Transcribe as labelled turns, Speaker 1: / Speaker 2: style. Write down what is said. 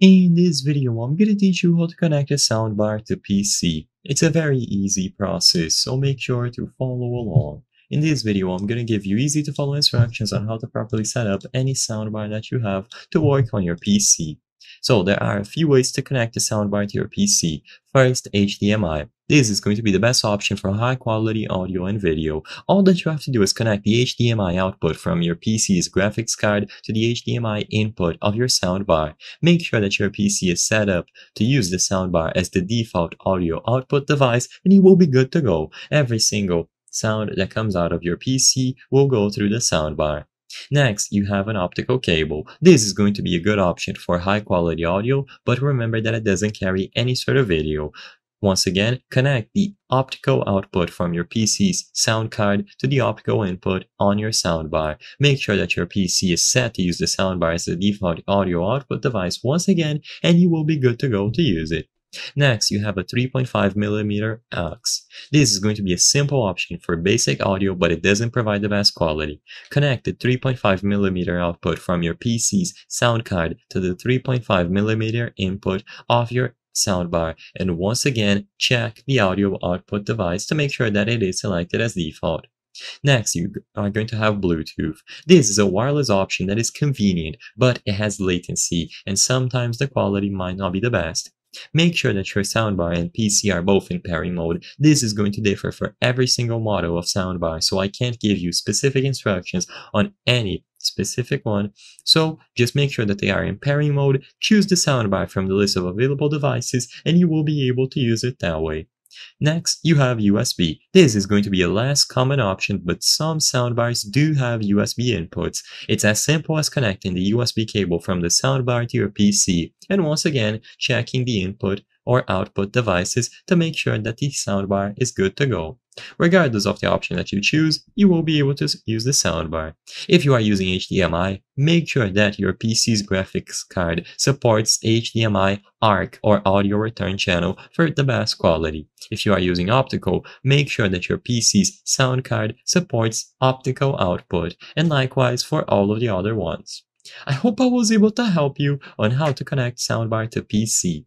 Speaker 1: In this video, I'm gonna teach you how to connect a soundbar to PC. It's a very easy process, so make sure to follow along. In this video, I'm gonna give you easy to follow instructions on how to properly set up any soundbar that you have to work on your PC. So there are a few ways to connect a soundbar to your PC. First, HDMI. This is going to be the best option for high quality audio and video. All that you have to do is connect the HDMI output from your PC's graphics card to the HDMI input of your soundbar. Make sure that your PC is set up to use the soundbar as the default audio output device and you will be good to go. Every single sound that comes out of your PC will go through the soundbar. Next, you have an optical cable. This is going to be a good option for high quality audio, but remember that it doesn't carry any sort of video. Once again, connect the optical output from your PC's sound card to the optical input on your soundbar. Make sure that your PC is set to use the soundbar as the default audio output device once again, and you will be good to go to use it. Next, you have a 3.5mm aux. This is going to be a simple option for basic audio, but it doesn't provide the best quality. Connect the 3.5mm output from your PC's sound card to the 3.5mm input of your soundbar and once again check the audio output device to make sure that it is selected as default. Next, you are going to have Bluetooth. This is a wireless option that is convenient, but it has latency and sometimes the quality might not be the best. Make sure that your soundbar and PC are both in pairing mode. This is going to differ for every single model of soundbar, so I can't give you specific instructions on any specific one. So just make sure that they are in pairing mode, choose the soundbar from the list of available devices, and you will be able to use it that way. Next, you have USB. This is going to be a less common option, but some soundbars do have USB inputs. It's as simple as connecting the USB cable from the soundbar to your PC, and once again, checking the input or output devices to make sure that the soundbar is good to go. Regardless of the option that you choose, you will be able to use the soundbar. If you are using HDMI, make sure that your PC's graphics card supports HDMI ARC or audio return channel for the best quality. If you are using optical, make sure that your PC's sound card supports optical output, and likewise for all of the other ones. I hope I was able to help you on how to connect soundbar to PC.